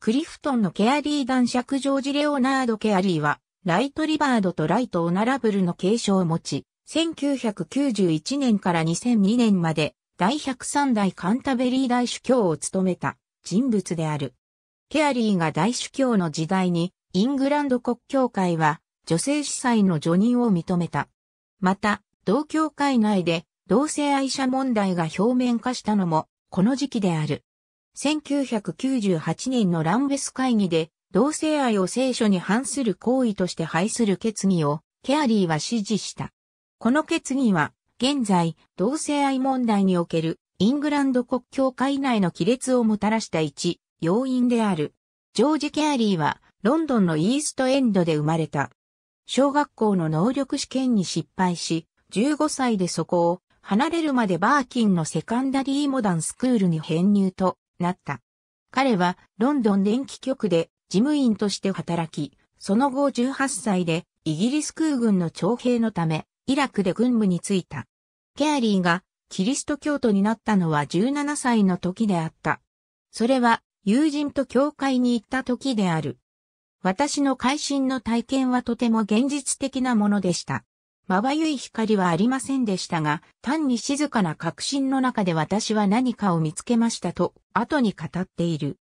クリフトンのケアリー男爵ジョージ・レオナード・ケアリーは、ライトリバードとライトオナラブルの継承を持ち、1991年から2002年まで、第103代カンタベリー大主教を務めた人物である。ケアリーが大主教の時代に、イングランド国教会は、女性司祭の除任を認めた。また、同教会内で、同性愛者問題が表面化したのも、この時期である。1998年のランベス会議で、同性愛を聖書に反する行為として廃する決議を、ケアリーは支持した。この決議は、現在、同性愛問題における、イングランド国境界内の亀裂をもたらした一要因である。ジョージ・ケアリーは、ロンドンのイーストエンドで生まれた。小学校の能力試験に失敗し、15歳でそこを離れるまでバーキンのセカンダリーモダンスクールに編入となった。彼はロンドン電気局で事務員として働き、その後18歳でイギリス空軍の徴兵のため、イラクで軍務に就いた。ケアリーがキリスト教徒になったのは17歳の時であった。それは友人と教会に行った時である。私の会心の体験はとても現実的なものでした。まばゆい光はありませんでしたが、単に静かな確信の中で私は何かを見つけましたと、後に語っている。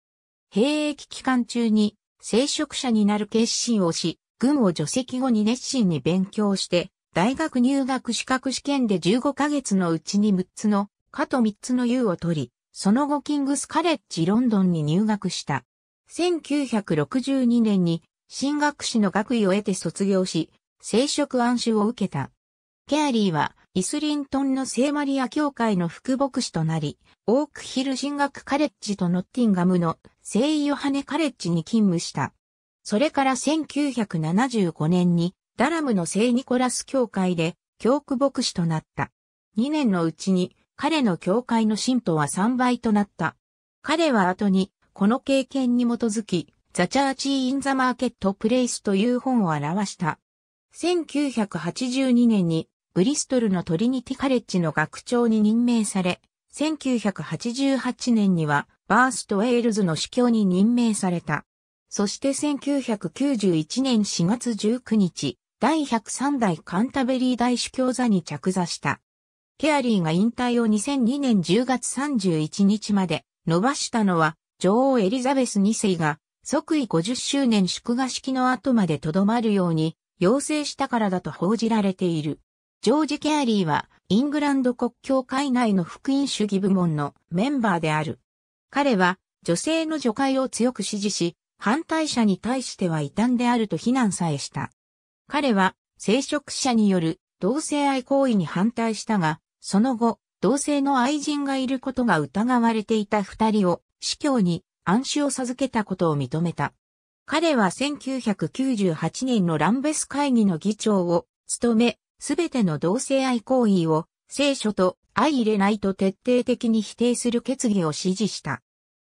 兵役期間中に、聖職者になる決心をし、軍を除籍後に熱心に勉強して、大学入学資格試験で15ヶ月のうちに6つの、かと3つの U を取り、その後キングスカレッジロンドンに入学した。1962年に進学士の学位を得て卒業し、聖職暗視を受けた。ケアリーはイスリントンの聖マリア教会の副牧師となり、オークヒル神学カレッジとノッティンガムの聖ヨハネカレッジに勤務した。それから1975年にダラムの聖ニコラス教会で教区牧師となった。2年のうちに彼の教会の信徒は3倍となった。彼は後にこの経験に基づき、ザ・チャーチ・イン・ザ・マーケット・プレイスという本を表した。1982年にブリストルのトリニティカレッジの学長に任命され、1988年にはバースト・ウェールズの司教に任命された。そして1991年4月19日、第103代カンタベリー大主教座に着座した。ケアリーが引退を2002年10月31日まで伸ばしたのは女王エリザベス2世が即位50周年祝賀式の後までとどまるように要請したからだと報じられている。ジョージ・ケアリーは、イングランド国境会内の福音主義部門のメンバーである。彼は、女性の除外を強く支持し、反対者に対しては異端であると非難さえした。彼は、聖職者による同性愛行為に反対したが、その後、同性の愛人がいることが疑われていた二人を、司教に暗視を授けたことを認めた。彼は1998年のランベス会議の議長を務め、すべての同性愛行為を聖書と相入れないと徹底的に否定する決議を支持した。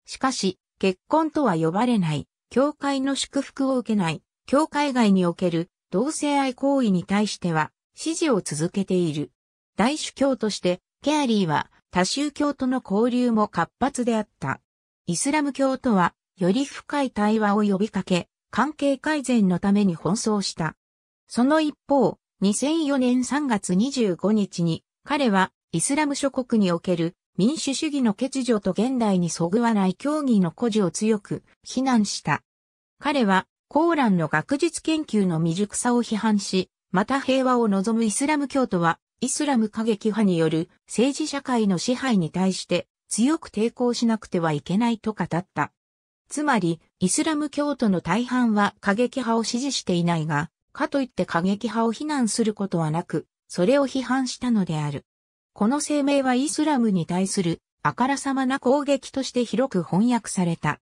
しかし、結婚とは呼ばれない、教会の祝福を受けない、教会外における同性愛行為に対しては支持を続けている。大主教として、ケアリーは多宗教との交流も活発であった。イスラム教とはより深い対話を呼びかけ、関係改善のために奔走した。その一方、2004年3月25日に、彼はイスラム諸国における民主主義の欠如と現代にそぐわない協議の故事を強く非難した。彼はコーランの学術研究の未熟さを批判し、また平和を望むイスラム教徒はイスラム過激派による政治社会の支配に対して強く抵抗しなくてはいけないと語った。つまり、イスラム教徒の大半は過激派を支持していないが、かといって過激派を非難することはなく、それを批判したのである。この声明はイスラムに対するあからさまな攻撃として広く翻訳された。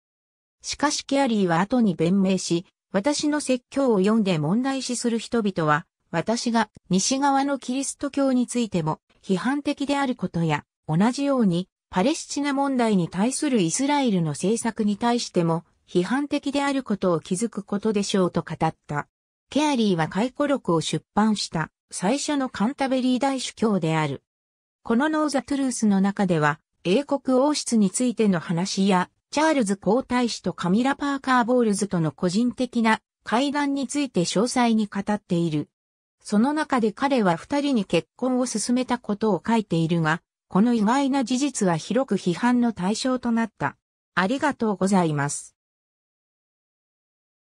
しかしケアリーは後に弁明し、私の説教を読んで問題視する人々は、私が西側のキリスト教についても批判的であることや、同じようにパレスチナ問題に対するイスラエルの政策に対しても批判的であることを気づくことでしょうと語った。ケアリーは回顧録を出版した最初のカンタベリー大主教である。このノーザ・トゥルースの中では英国王室についての話やチャールズ皇太子とカミラ・パーカー・ボールズとの個人的な会談について詳細に語っている。その中で彼は二人に結婚を進めたことを書いているが、この意外な事実は広く批判の対象となった。ありがとうございます。